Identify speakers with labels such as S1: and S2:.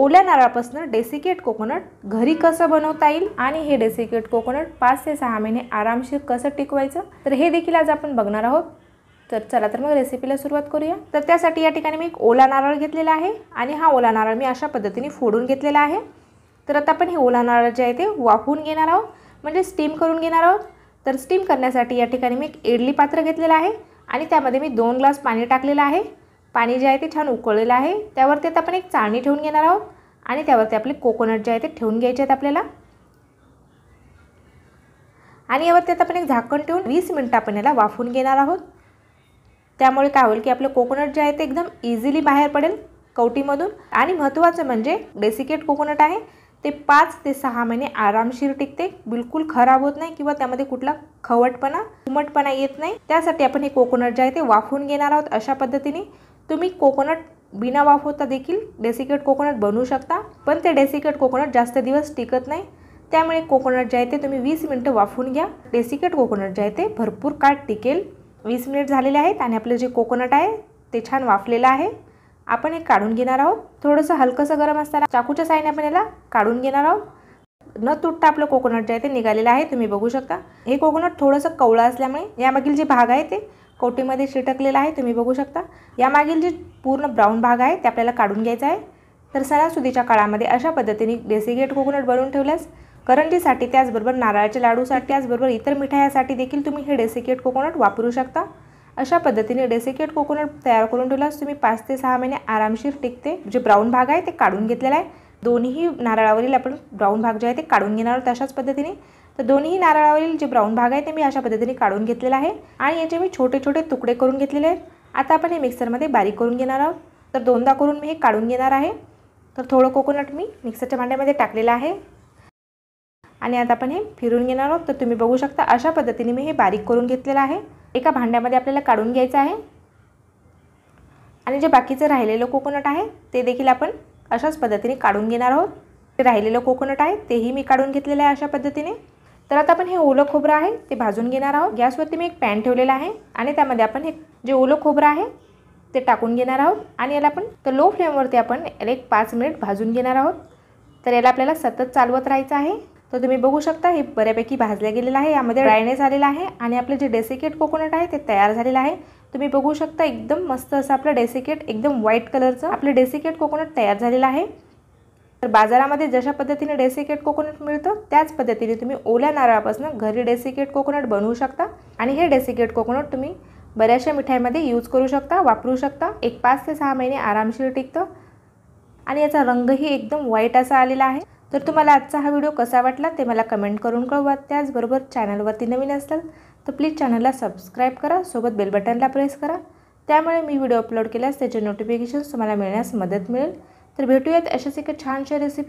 S1: ओल्या नारळापासून desiccate coconut घरी कसं बनवता येईल आणि हे डेसिकेट कोकोनट पाच ते सहा महिने आरामशीर कसं टिकवायचं तर हे देखील आज आपण बघणार आहोत तर चला तर मग रेसिपीला सुरुवात करूया तर त्यासाठी या ठिकाणी मी एक ओला नारळ घेतलेला आहे आणि हा ओला नारळ मी अशा पद्धतीने फोडून घेतलेला आहे तर आता आपण हे ओला नारळ जे आहे ते वाफवून घेणार आहोत म्हणजे स्टीम करून घेणार आहोत तर स्टीम करण्यासाठी या ठिकाणी मी एक इडली पात्र घेतलेलं आहे आणि त्यामध्ये मी दोन ग्लास पाणी टाकलेलं आहे पाणी जे आहे ते छान उकळलेलं आहे त्यावरती आता आपण एक चाळणी ठेवून घेणार आहोत आणि त्यावरती आपले कोकोनट जे आहे ते ठेवून घ्यायचे आहेत आपल्याला आणि यावरती आता आपण एक झाकण ठेवून वीस मिनटं आपण याला वाफून घेणार आहोत त्यामुळे काय होईल की आपलं कोकोनट जे आहे ते एकदम इझिली बाहेर पडेल कवटीमधून आणि महत्त्वाचं म्हणजे डेसिकेट कोकोनट आहे ते पाच ते सहा महिने आरामशीर टिकते बिलकुल खराब होत नाही किंवा त्यामध्ये कुठला खवटपणा उमटपणा येत नाही त्यासाठी आपण हे कोकोनट जे आहे ते वाफून घेणार आहोत अशा पद्धतीने तुम्ही कोकोनट बिना वाफवता देखील डेसिकेट कोकोनट बनवू शकता पण ते डेसिकेट कोकोनट जास्त दिवस टिकत नाही त्यामुळे कोकोनट जे आहे ते तुम्ही वीस मिनटं वाफवून घ्या डेसिकेट कोकोनट जे आहे ते भरपूर काळ टिकेल वीस मिनिट झालेले आहेत आणि आपलं जे कोकोनट आहे ते छान वाफलेलं आहे आपण हे काढून घेणार आहोत थोडंसं हलकंसं गरम असताना चाकूच्या साईने आपण याला काढून घेणार आहोत न तुटता आपलं कोकोनट जे आहे ते निघालेलं आहे तुम्ही बघू शकता हे कोकोनट थोडंसं कवळं असल्यामुळे यामागील जे भाग आहे ते कोटीमध्ये शिटकलेला आहे तुम्ही बघू शकता यामागील जी पूर्ण ब्राऊन भाग आहे ते आपल्याला काढून घ्यायचा आहे तर सणासुदीच्या काळामध्ये अशा पद्धतीने डेसिकेट कोकोनट बनवून ठेवल्यास करंजीसाठी त्याचबरोबर नारळाच्या लाडूसाठी त्याचबरोबर इतर मिठायासाठी देखील तुम्ही हे डेसिकेट कोकोनट वापरू शकता अशा पद्धतीने डेसिकेट कोकोनट तयार करून ठेवल्यास तुम्ही पाच ते सहा महिने आरामशीर टिकते जे ब्राऊन भाग आहे ते काढून घेतलेला आहे दोन्ही नारळावरील आपण ब्राऊन भाग जे आहे ते काढून घेणार तशाच पद्धतीने तर दोन्ही नारळावरील जे ब्राऊन भाग आहे ते मी अशा पद्धतीने काढून घेतलेला आहे आणि याचे मी छोटे छोटे तुकडे करून घेतलेले आहेत आता आपण हे मिक्सरमध्ये बारीक करून घेणार आहोत तर दोनदा करून मी हे काढून घेणार आहे तर थोडं कोकोनट मी मिक्सरच्या भांड्यामध्ये टाकलेलं आहे आणि आता आपण हे फिरून घेणार आहोत तर तुम्ही बघू शकता अशा पद्धतीने मी हे बारीक करून घेतलेलं आहे एका भांड्यामध्ये आपल्याला काढून घ्यायचं आहे आणि जे बाकीचं राहिलेलं कोकोनट आहे ते देखील आपण अशाच पद्धतीने काढून घेणार आहोत ते राहिलेलं कोकोनट आहे तेही मी काढून घेतलेलं आहे अशा पद्धतीने तर आता आपण हे ओलं खोबरं आहे ते भाजून घेणार आहोत गॅसवरती मी एक पॅन ठेवलेला आहे आणि त्यामध्ये आपण हे जे ओलं खोबरं आहे ते टाकून घेणार आहोत आणि याला आपण तर लो फ्लेमवरती आपण याला एक पाच मिनिट भाजून घेणार आहोत तर याला आपल्याला सतत चालवत राहायचं आहे तर तुम्ही बघू शकता हे बऱ्यापैकी भाजलं गेलेलं आहे यामध्ये ड्रायनेस आलेला आहे आणि आपलं जे डेसिकेट कोकोनट आहे ते तयार झालेलं आहे तुम्ही बघू शकता एकदम मस्त असं आपलं डेसिकेट एकदम व्हाईट कलरचं आपलं डेसिकेट कोकोनट तयार झालेलं आहे तर बाजारामध्ये जशा पद्धतीने डेसिकेट कोकोनट मिळतं त्याच पद्धतीने तुम्ही ओल्या नारळापासून घरी डेसिकेट कोकोनट बनवू शकता आणि हे डेसिकेट कोकोनट तुम्ही बऱ्याचशा मिठाईमध्ये यूज करू शकता वापरू शकता एक पाच ते सहा महिने आरामशीर टिकतं आणि याचा रंगही एकदम वाईट असा आलेला आहे तर तुम्हाला आजचा हा व्हिडिओ कसा वाटला ते मला कमेंट करून कळवा त्याचबरोबर चॅनलवरती नवीन असाल तर प्लीज चॅनलला सबस्क्राईब करा सोबत बेल बटनला प्रेस करा त्यामुळे मी व्हिडिओ अपलोड केल्यास त्याचे नोटिफिकेशन्स तुम्हाला मिळण्यास मदत मिळेल तर भेटूयात अशाच एका छानशा रेसिपी